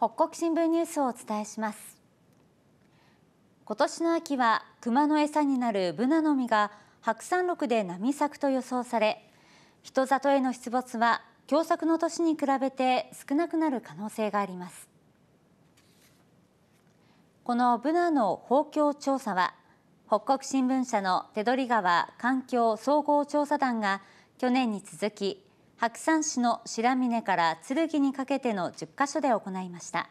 北国新聞ニュースをお伝えします今年の秋は熊の餌になるブナの実が白山麓で並作と予想され人里への出没は凶作の年に比べて少なくなる可能性がありますこのブナの放況調査は北国新聞社の手取川環境総合調査団が去年に続き白山市の白峰から剣にかけての10カ所で行いました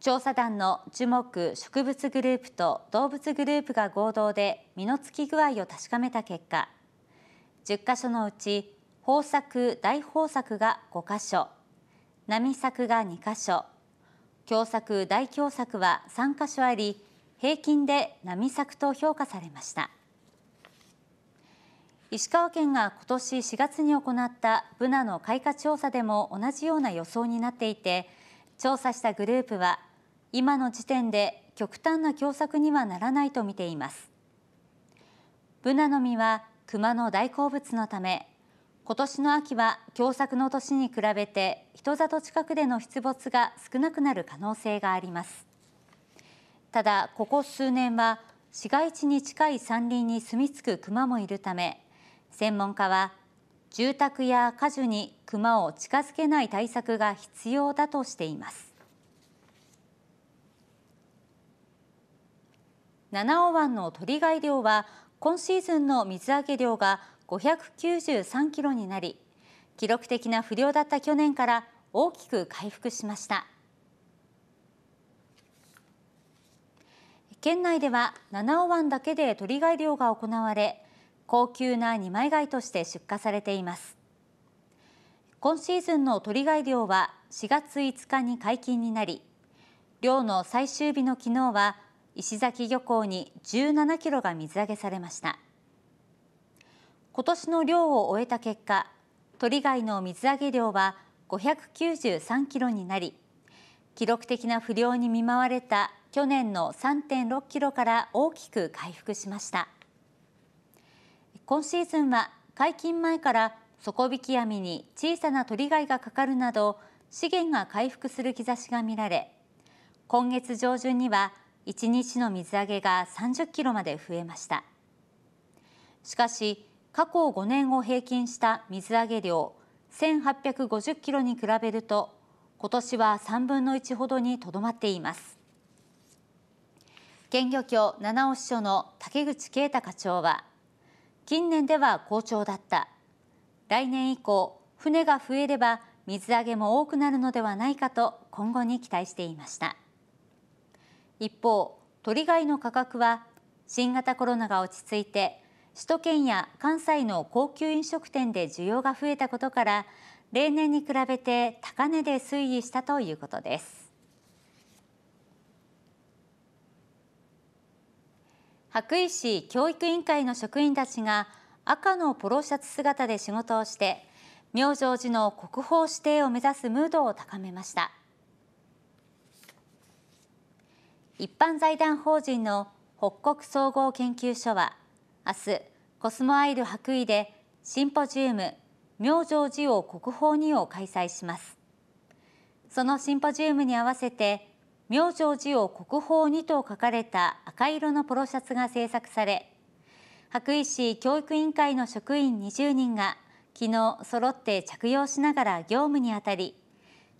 調査団の樹木植物グループと動物グループが合同で実のつき具合を確かめた結果10カ所のうち豊作大豊作が5カ所波作が2カ所共作大共作は3カ所あり平均で波作と評価されました石川県が今年4月に行ったブナの開花調査でも同じような予想になっていて調査したグループは今の時点で極端な凶作にはならないと見ていますブナの実は熊の大好物のため今年の秋は凶作の年に比べて人里近くでの出没が少なくなる可能性がありますただここ数年は市街地に近い山林に住み着く熊もいるため専門家は住宅や果樹にクマを近づけない対策が必要だとしています七尾湾の鳥貝漁は今シーズンの水揚げ量が593キロになり記録的な不良だった去年から大きく回復しました県内では七尾湾だけで鳥貝漁が行われ高級な二枚貝として出荷されています今シーズンの鳥貝漁は4月5日に解禁になり漁の最終日の昨日は石崎漁港に17キロが水揚げされました今年の漁を終えた結果鳥貝の水揚げ量は593キロになり記録的な不漁に見舞われた去年の3.6キロから大きく回復しました。今シーズンは解禁前から底引き網に小さな鳥貝がかかるなど資源が回復する兆しが見られ今月上旬には1日の水揚げが30キロまで増えましたしかし過去5年を平均した水揚げ量1850キロに比べると今年は3分の1ほどにとどまっています県漁協七尾支所の竹口啓太課長は近年では好調だった来年以降船が増えれば水揚げも多くなるのではないかと今後に期待していました一方鳥貝の価格は新型コロナが落ち着いて首都圏や関西の高級飲食店で需要が増えたことから例年に比べて高値で推移したということです羽咋市教育委員会の職員たちが赤のポロシャツ姿で仕事をして明星寺の国宝指定を目指すムードを高めました一般財団法人の北国総合研究所は明日コスモアイル羽咋でシンポジウム明星寺を国宝にを開催しますそのシンポジウムに合わせて明星寺を国宝にと書かれた赤色のポロシャツが制作され白衣市教育委員会の職員20人が昨日揃って着用しながら業務にあたり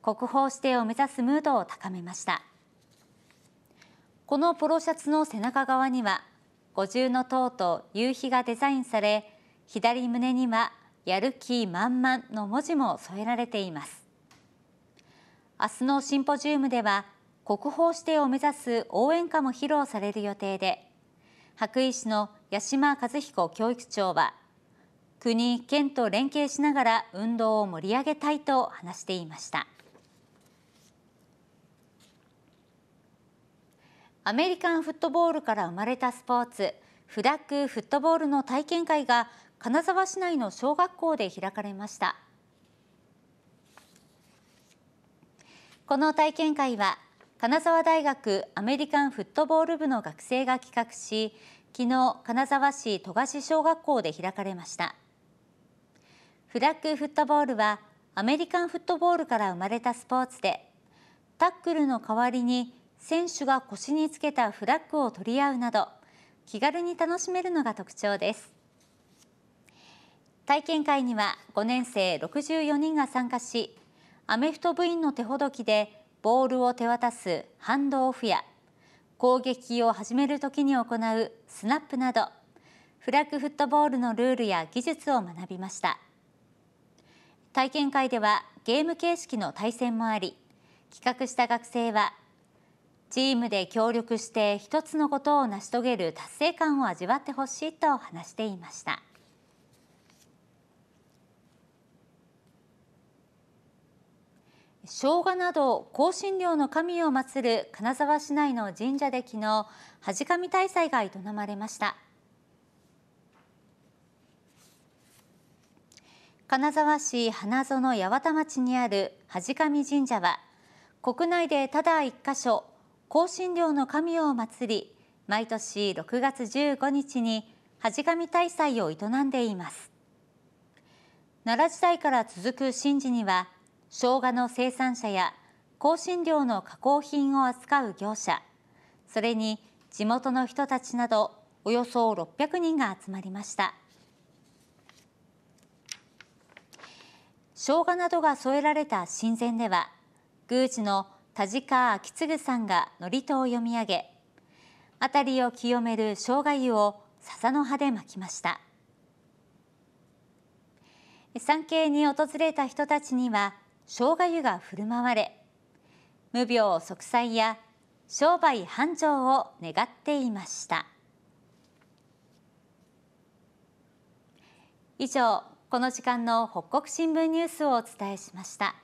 国宝指定を目指すムードを高めましたこのポロシャツの背中側には五重の塔と夕日がデザインされ左胸にはやる気満々の文字も添えられています明日のシンポジウムでは国宝指定を目指す応援歌も披露される予定で白衣市の八島和彦教育長は国県と連携しながら運動を盛り上げたいと話していましたアメリカンフットボールから生まれたスポーツフラッグフットボールの体験会が金沢市内の小学校で開かれましたこの体験会は金沢大学アメリカンフットボール部の学生が企画し昨日金沢市戸樫小学校で開かれましたフラッグフットボールはアメリカンフットボールから生まれたスポーツでタックルの代わりに選手が腰につけたフラッグを取り合うなど気軽に楽しめるのが特徴です体験会には5年生64人が参加しアメフト部員の手ほどきでボールを手渡すハンドオフや攻撃を始めるときに行うスナップなどフラッグフットボールのルールや技術を学びました体験会ではゲーム形式の対戦もあり企画した学生はチームで協力して一つのことを成し遂げる達成感を味わってほしいと話していました。生姜など香辛料の神を祀る金沢市内の神社で昨日恥神大祭が営まれました金沢市花園八幡町にある恥神神社は国内でただ一箇所香辛料の神を祀り毎年6月15日に恥神大祭を営んでいます奈良時代から続く神事には生姜の生産者や香辛料の加工品を扱う業者それに地元の人たちなどおよそ600人が集まりました生姜などが添えられた神前では宮司の田鹿昭次さんが祝詞を読み上げ辺りを清める生姜湯を笹の葉で巻きました参詣に訪れた人たちには生姜湯が振る舞われ無病息災や商売繁盛を願っていました以上この時間の北国新聞ニュースをお伝えしました。